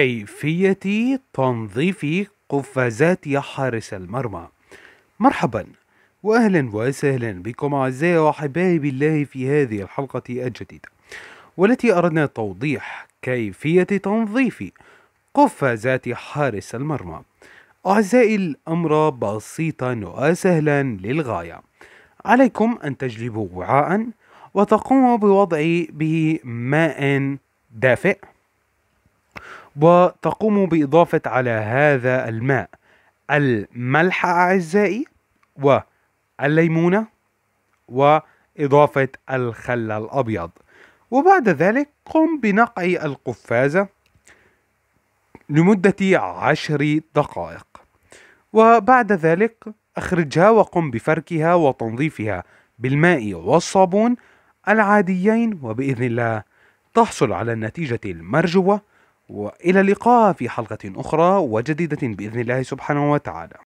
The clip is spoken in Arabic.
كيفية تنظيف قفازات حارس المرمى مرحبا واهلا وسهلا بكم اعزائي وحبايب الله في هذه الحلقة الجديدة والتي اردنا توضيح كيفية تنظيف قفازات حارس المرمى اعزائي الامر بسيطا وسهلا للغاية عليكم ان تجلبوا وعاء وتقوموا بوضع به ماء دافئ وتقوم بإضافة على هذا الماء الملح أعزائي والليمونة وإضافة الخل الأبيض وبعد ذلك قم بنقع القفازة لمدة عشر دقائق وبعد ذلك أخرجها وقم بفركها وتنظيفها بالماء والصابون العاديين وبإذن الله تحصل على النتيجة المرجوة والى اللقاء في حلقه اخرى وجديده باذن الله سبحانه وتعالى